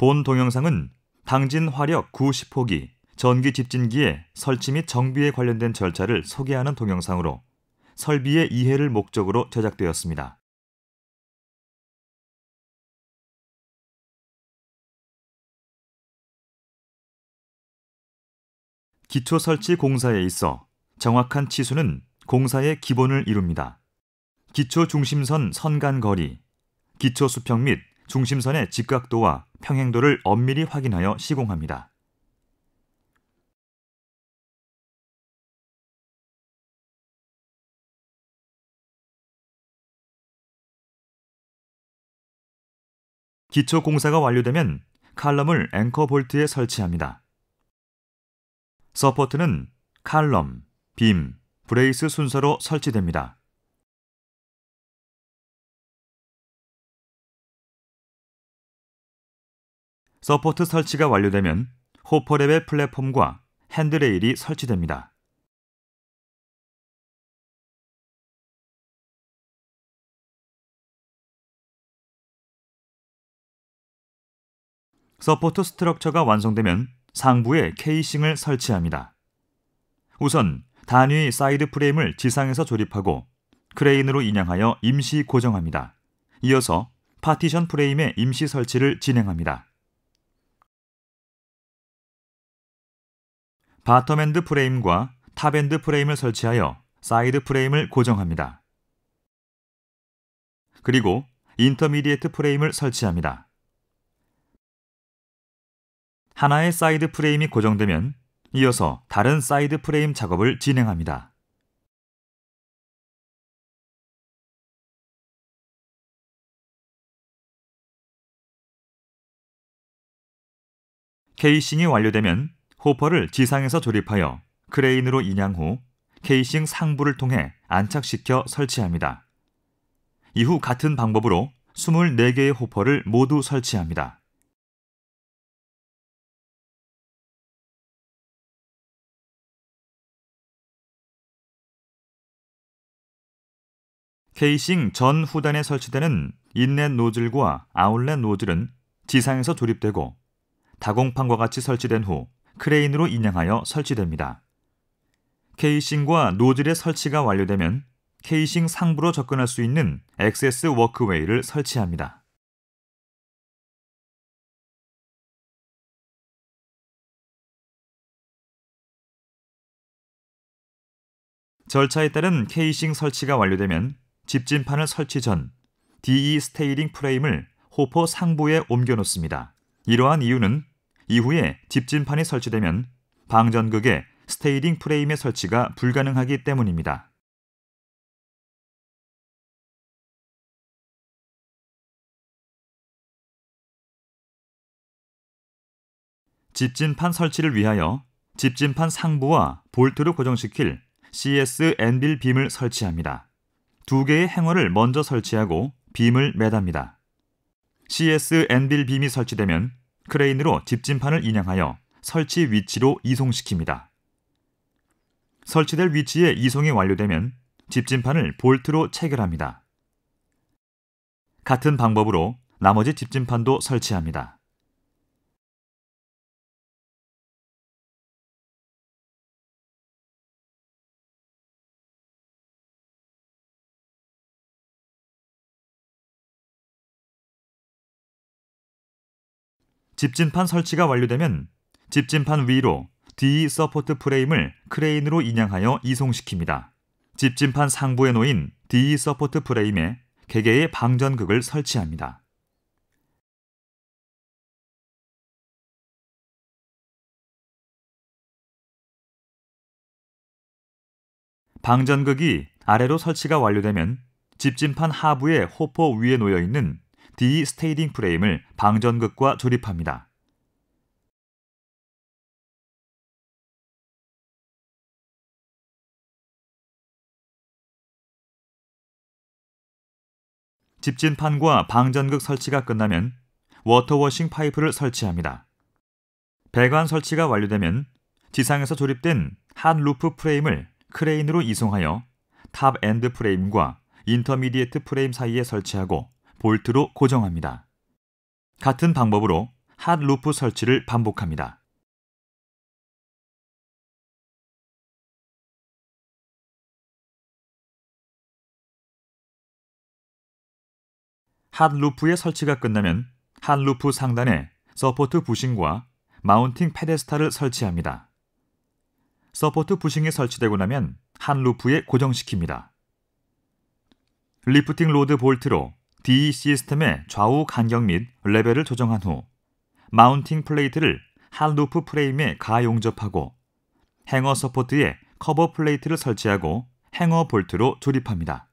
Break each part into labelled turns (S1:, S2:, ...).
S1: 본 동영상은 방진 화력 9 0호기 전기 집진기의 설치 및 정비에 관련된 절차를 소개하는 동영상으로 설비의 이해를 목적으로 제작되었습니다. 기초 설치 공사에 있어 정확한 치수는 공사의 기본을 이룹니다. 기초 중심선 선간 거리, 기초 수평 및 중심선의 직각도와 평행도를 엄밀히 확인하여 시공합니다. 기초 공사가 완료되면 칼럼을 앵커 볼트에 설치합니다. 서포트는 칼럼, 빔, 브레이스 순서로
S2: 설치됩니다. 서포트 설치가 완료되면 호퍼 랩의 플랫폼과 핸드레일이 설치됩니다.
S1: 서포트 스트럭처가 완성되면 상부에 케이싱을 설치합니다. 우선 단위 사이드 프레임을 지상에서 조립하고 크레인으로 인양하여 임시 고정합니다. 이어서 파티션 프레임에 임시 설치를 진행합니다. 바텀엔드 프레임과 탑엔드 프레임을 설치하여 사이드 프레임을 고정합니다. 그리고 인터미디에트 프레임을 설치합니다. 하나의 사이드 프레임이 고정되면 이어서 다른 사이드 프레임 작업을 진행합니다. 케이싱이 완료되면 호퍼를 지상에서 조립하여 크레인으로 인양 후 케이싱 상부를 통해 안착시켜 설치합니다. 이후 같은 방법으로 24개의 호퍼를 모두 설치합니다. 케이싱 전 후단에 설치되는 인넷 노즐과 아울렛 노즐은 지상에서 조립되고 다공판과 같이 설치된 후 크레인으로 인양하여 설치됩니다. 케이싱과 노즐의 설치가 완료되면 케이싱 상부로 접근할 수 있는 액세스 워크웨이를 설치합니다. 절차에 따른 케이싱 설치가 완료되면 집진판을 설치 전 DE 스테이링 프레임을 호퍼 상부에 옮겨 놓습니다. 이러한 이유는 이후에 집진판이 설치되면 방전극에 스테이딩 프레임의 설치가 불가능하기 때문입니다. 집진판 설치를 위하여 집진판 상부와 볼트를 고정시킬 CS 엔빌 빔을 설치합니다. 두 개의 행어를 먼저 설치하고 빔을 매답니다. CS 엔빌 빔이 설치되면 크레인으로 집진판을 인양하여 설치 위치로 이송시킵니다. 설치될 위치에 이송이 완료되면 집진판을 볼트로 체결합니다. 같은 방법으로 나머지 집진판도 설치합니다. 집진판 설치가 완료되면 집진판 위로 D 서포트 프레임을 크레인으로 인양하여 이송시킵니다. 집진판 상부에 놓인 D 서포트 프레임에 개개의 방전극을 설치합니다. 방전극이 아래로 설치가 완료되면 집진판 하부의 호퍼 위에 놓여 있는 D 스테이딩 프레임을 방전극과 조립합니다. 집진판과 방전극 설치가 끝나면 워터워싱 파이프를 설치합니다. 배관 설치가 완료되면 지상에서 조립된 한 루프 프레임을 크레인으로 이송하여 탑 엔드 프레임과 인터미디에트 프레임 사이에 설치하고 볼트로 고정합니다. 같은 방법으로 핫 루프 설치를 반복합니다. 핫 루프의 설치가 끝나면 핫 루프 상단에 서포트 부싱과 마운팅 페데스타를 설치합니다. 서포트 부싱이 설치되고 나면 한 루프에 고정시킵니다. 리프팅 로드 볼트로 DE 시스템의 좌우 간격 및 레벨을 조정한 후 마운팅 플레이트를 한 루프 프레임에 가용접하고 행어 서포트에 커버 플레이트를 설치하고 행어 볼트로 조립합니다.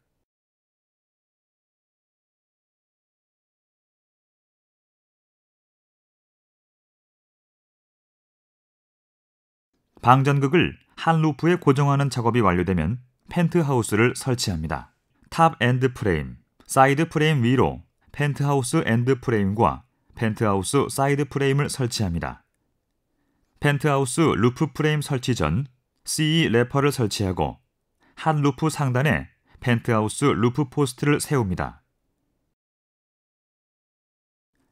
S1: 방전극을 한 루프에 고정하는 작업이 완료되면 펜트하우스를 설치합니다. 탑 엔드 프레임 사이드 프레임 위로 펜트하우스 엔드 프레임과 펜트하우스 사이드 프레임을 설치합니다. 펜트하우스 루프 프레임 설치 전 CE 래퍼를 설치하고 한 루프 상단에 펜트하우스 루프 포스트를 세웁니다.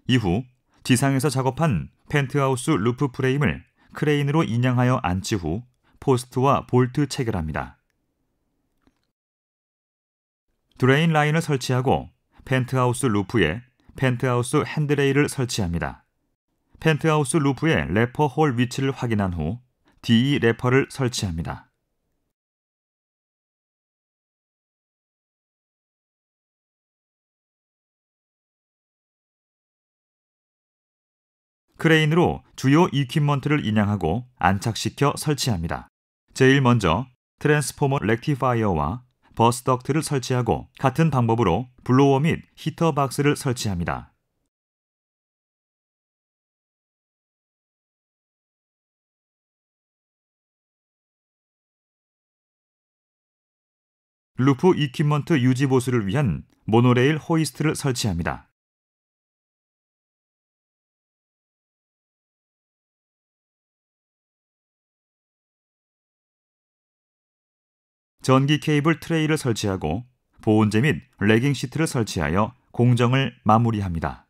S1: 이후 지상에서 작업한 펜트하우스 루프 프레임을 크레인으로 인양하여 안치 후 포스트와 볼트 체결합니다. 드레인 라인을 설치하고 펜트하우스 루프에 펜트하우스 핸드레일을 설치합니다. 펜트하우스 루프에 래퍼 홀 위치를 확인한 후 DE 래퍼를 설치합니다. 크레인으로 주요 이퀴먼트를 인양하고 안착시켜 설치합니다. 제일 먼저 트랜스포머 렉티파이어와 버스덕트를 설치하고 같은 방법으로 블로워 및 히터 박스를 설치합니다.
S2: 루프 이퀴먼트 유지 보수를 위한 모노레일 호이스트를 설치합니다.
S1: 전기 케이블 트레이를 설치하고 보온재 및 레깅 시트를 설치하여 공정을 마무리합니다.